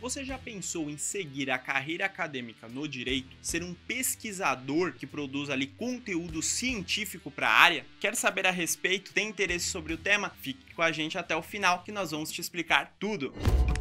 Você já pensou em seguir a carreira acadêmica no direito? Ser um pesquisador que produz ali conteúdo científico para a área? Quer saber a respeito? Tem interesse sobre o tema? Fique com a gente até o final que nós vamos te explicar tudo. Música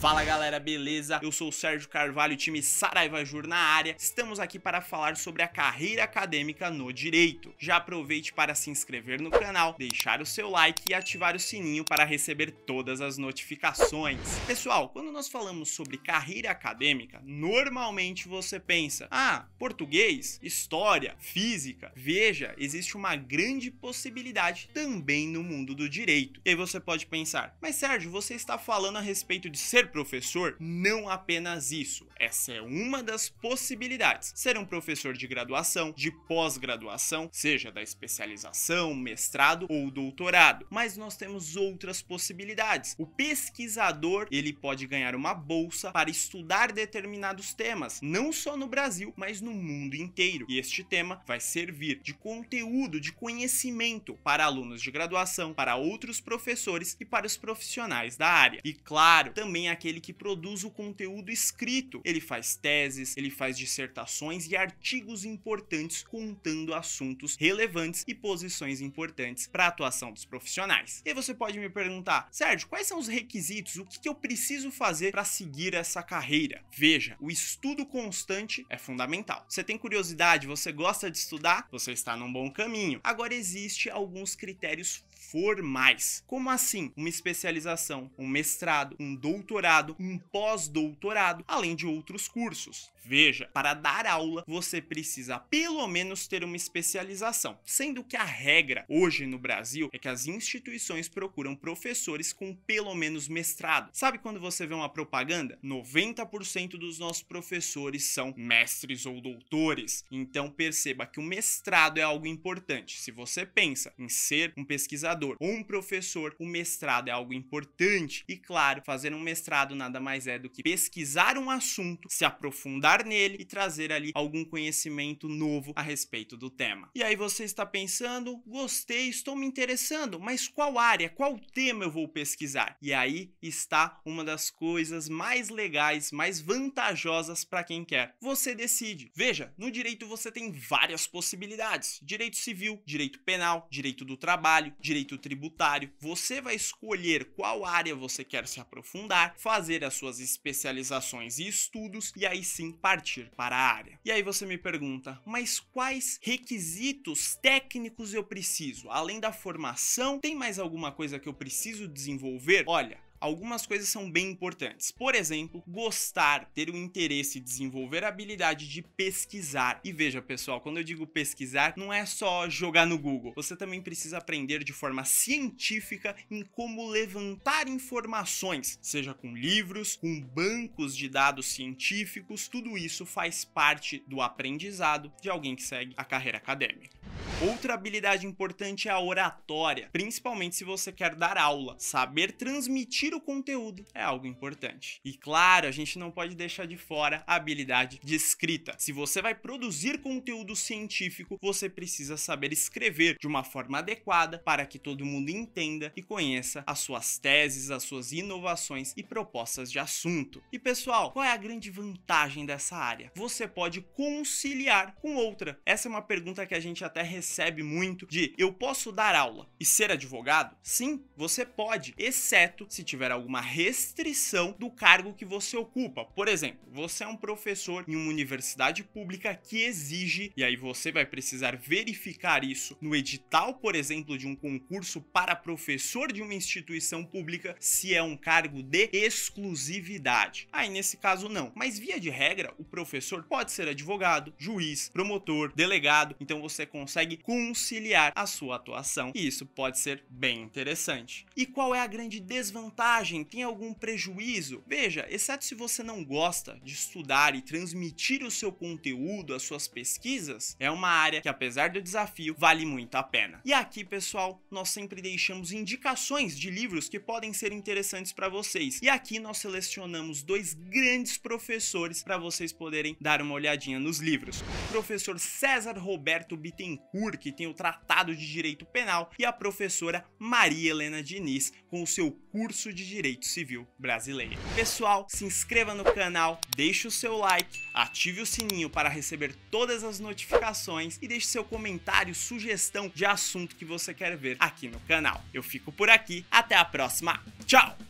Fala galera, beleza? Eu sou o Sérgio Carvalho, time Saraiva Jur na área. Estamos aqui para falar sobre a carreira acadêmica no direito. Já aproveite para se inscrever no canal, deixar o seu like e ativar o sininho para receber todas as notificações. Pessoal, quando nós falamos sobre carreira acadêmica, normalmente você pensa: "Ah, português, história, física". Veja, existe uma grande possibilidade também no mundo do direito. E aí você pode pensar: "Mas Sérgio, você está falando a respeito de ser professor, não apenas isso. Essa é uma das possibilidades. Ser um professor de graduação, de pós-graduação, seja da especialização, mestrado ou doutorado. Mas nós temos outras possibilidades. O pesquisador, ele pode ganhar uma bolsa para estudar determinados temas, não só no Brasil, mas no mundo inteiro. E este tema vai servir de conteúdo, de conhecimento para alunos de graduação, para outros professores e para os profissionais da área. E claro, também aqui aquele que produz o conteúdo escrito. Ele faz teses, ele faz dissertações e artigos importantes contando assuntos relevantes e posições importantes para a atuação dos profissionais. E você pode me perguntar, Sérgio, quais são os requisitos? O que, que eu preciso fazer para seguir essa carreira? Veja, o estudo constante é fundamental. Você tem curiosidade, você gosta de estudar, você está num bom caminho. Agora existe alguns critérios formais. Como assim? Uma especialização, um mestrado, um doutorado um pós-doutorado, além de outros cursos. Veja, para dar aula, você precisa pelo menos ter uma especialização, sendo que a regra hoje no Brasil é que as instituições procuram professores com pelo menos mestrado. Sabe quando você vê uma propaganda? 90% dos nossos professores são mestres ou doutores. Então perceba que o mestrado é algo importante. Se você pensa em ser um pesquisador ou um professor, o mestrado é algo importante. E claro, fazer um mestrado nada mais é do que pesquisar um assunto, se aprofundar nele e trazer ali algum conhecimento novo a respeito do tema. E aí você está pensando, gostei, estou me interessando, mas qual área, qual tema eu vou pesquisar? E aí está uma das coisas mais legais, mais vantajosas para quem quer. Você decide. Veja, no direito você tem várias possibilidades: direito civil, direito penal, direito do trabalho, direito tributário. Você vai escolher qual área você quer se aprofundar fazer as suas especializações e estudos e aí sim partir para a área. E aí você me pergunta, mas quais requisitos técnicos eu preciso? Além da formação, tem mais alguma coisa que eu preciso desenvolver? Olha, algumas coisas são bem importantes. Por exemplo, gostar, ter o interesse, desenvolver a habilidade de pesquisar. E veja, pessoal, quando eu digo pesquisar, não é só jogar no Google. Você também precisa aprender de forma científica em como levantar informações, seja com livros, com bancos de dados científicos. Tudo isso faz parte do aprendizado de alguém que segue a carreira acadêmica. Outra habilidade importante é a oratória, principalmente se você quer dar aula, saber transmitir produzir o conteúdo é algo importante. E claro, a gente não pode deixar de fora a habilidade de escrita. Se você vai produzir conteúdo científico, você precisa saber escrever de uma forma adequada para que todo mundo entenda e conheça as suas teses, as suas inovações e propostas de assunto. E pessoal, qual é a grande vantagem dessa área? Você pode conciliar com outra. Essa é uma pergunta que a gente até recebe muito de eu posso dar aula e ser advogado? Sim, você pode, exceto se tiver tiver alguma restrição do cargo que você ocupa. Por exemplo, você é um professor em uma universidade pública que exige, e aí você vai precisar verificar isso no edital, por exemplo, de um concurso para professor de uma instituição pública, se é um cargo de exclusividade. Aí nesse caso não, mas via de regra, o professor pode ser advogado, juiz, promotor, delegado, então você consegue conciliar a sua atuação e isso pode ser bem interessante. E qual é a grande desvantagem? vantagem, tem algum prejuízo? Veja, exceto se você não gosta de estudar e transmitir o seu conteúdo, as suas pesquisas, é uma área que, apesar do desafio, vale muito a pena. E aqui, pessoal, nós sempre deixamos indicações de livros que podem ser interessantes para vocês. E aqui nós selecionamos dois grandes professores para vocês poderem dar uma olhadinha nos livros. O professor César Roberto Bittencourt, que tem o Tratado de Direito Penal, e a professora Maria Helena Diniz, com o seu curso de de Direito Civil Brasileiro. Pessoal, se inscreva no canal, deixe o seu like, ative o sininho para receber todas as notificações e deixe seu comentário, sugestão de assunto que você quer ver aqui no canal. Eu fico por aqui, até a próxima, tchau!